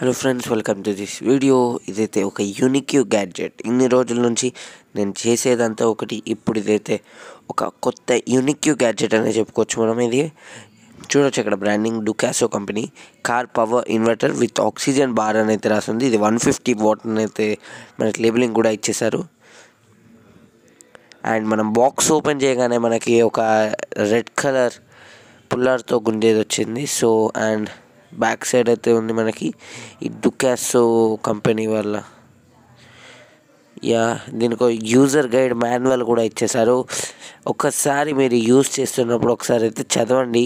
hello friends welcome to this video ఇదైతే ఒక unique gadget ఇన్ని రోజుల నుంచి నేను చేసేదంతా ఒకటి ఇప్పుడు ఇదైతే ఒక కొత్త యూనిక్ గ్యాడ్జెట్ అనేది చెప్పుకోవచ్చు మనం ఇది చూడొచ్చు ఇక్కడ బ్రాండింగ్ డుకాసో company car power inverter with oxygen bar అనైతే రాస్తుంది ఇది వన్ ఫిఫ్టీ వాట్ అని అయితే మనకి లేబులింగ్ కూడా ఇచ్చేశారు అండ్ మనం బాక్స్ ఓపెన్ చేయగానే మనకి ఒక రెడ్ కలర్ పుల్లర్తో గుండేది వచ్చింది సో అండ్ బ్యాక్ సైడ్ అయితే ఉంది మనకి ఈ డుకాసో కంపెనీ వల్ల యా దీనికి యూజర్ గైడ్ మాన్యువల్ కూడా ఇచ్చేసారు ఒకసారి మీరు యూజ్ చేస్తున్నప్పుడు ఒకసారి అయితే చదవండి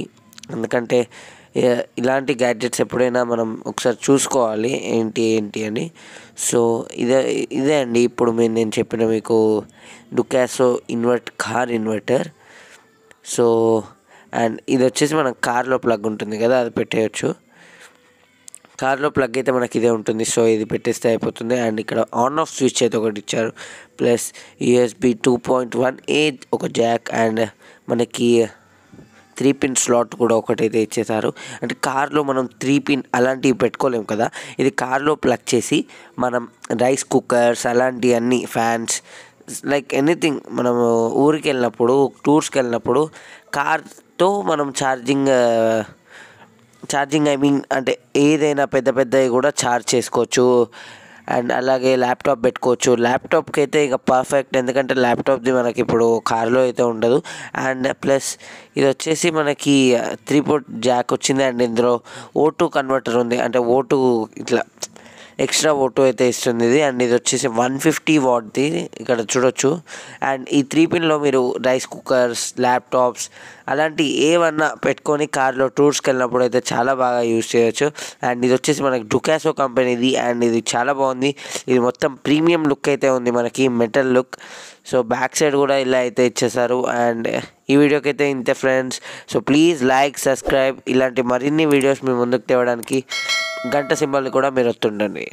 ఎందుకంటే ఇలాంటి గ్యాడ్జెట్స్ ఎప్పుడైనా మనం ఒకసారి చూసుకోవాలి ఏంటి ఏంటి అని సో ఇదే ఇదే అండి ఇప్పుడు మేము నేను చెప్పిన మీకు డుకాసో invert car inverter so and ఇది వచ్చేసి మనం కార్లో ప్లగ్ ఉంటుంది కదా అది పెట్టేయచ్చు కార్లో ప్లగ్ అయితే మనకి ఇదే ఉంటుంది సో ఇది పెట్టేస్తే అయిపోతుంది అండ్ ఇక్కడ ఆన్ ఆఫ్ స్విచ్ అయితే ఒకటి ఇచ్చారు plus USB two point one eight ఒక జాక్ అండ్ మనకి త్రీ పిన్ స్లాట్ కూడా ఒకటైతే ఇచ్చేసారు అంటే కార్లో మనం త్రీ పిన్ అలాంటివి పెట్టుకోలేము కదా ఇది కార్లో ప్లగ్ చేసి మనం రైస్ కుక్కర్స్ అలాంటివి అన్ని ఫ్యాన్స్ లైక్ ఎనీథింగ్ మనము ఊరికి వెళ్ళినప్పుడు టూర్స్కి వెళ్ళినప్పుడు కార్తో మనం ఛార్జింగ్ ఛార్జింగ్ ఐ మీన్ అంటే ఏదైనా పెద్ద పెద్దవి కూడా ఛార్జ్ చేసుకోవచ్చు అండ్ అలాగే ల్యాప్టాప్ పెట్టుకోవచ్చు ల్యాప్టాప్కి అయితే ఇక పర్ఫెక్ట్ ఎందుకంటే ల్యాప్టాప్ది మనకి ఇప్పుడు కార్లో అయితే ఉండదు అండ్ ప్లస్ ఇది వచ్చేసి మనకి త్రీ పోర్ట్ జాక్ వచ్చింది అండ్ ఇందులో ఓటు కన్వర్టర్ ఉంది అంటే ఓటు ఇట్లా ఎక్స్ట్రా ఓటో అయితే ఇస్తుంది ఇది అండ్ ఇది వచ్చేసి వన్ ఫిఫ్టీ వాట్ది ఇక్కడ చూడొచ్చు అండ్ ఈ త్రీ పిన్లో మీరు రైస్ కుక్కర్స్ ల్యాప్టాప్స్ అలాంటి ఏమన్నా పెట్టుకొని కార్లో టూర్స్కి వెళ్ళినప్పుడు అయితే చాలా బాగా యూజ్ చేయొచ్చు అండ్ ఇది వచ్చేసి మనకి డుకాసో కంపెనీది అండ్ ఇది చాలా బాగుంది ఇది మొత్తం ప్రీమియం లుక్ అయితే ఉంది మనకి metal look so back side కూడా ఇలా అయితే ఇచ్చేసారు అండ్ ఈ వీడియోకి అయితే ఇంతే friends so please like subscribe ఇలాంటి మరిన్ని వీడియోస్ మీ ముందుకు తేవడానికి గంట సింబల్ని కూడా మీరు ఒత్తుండండి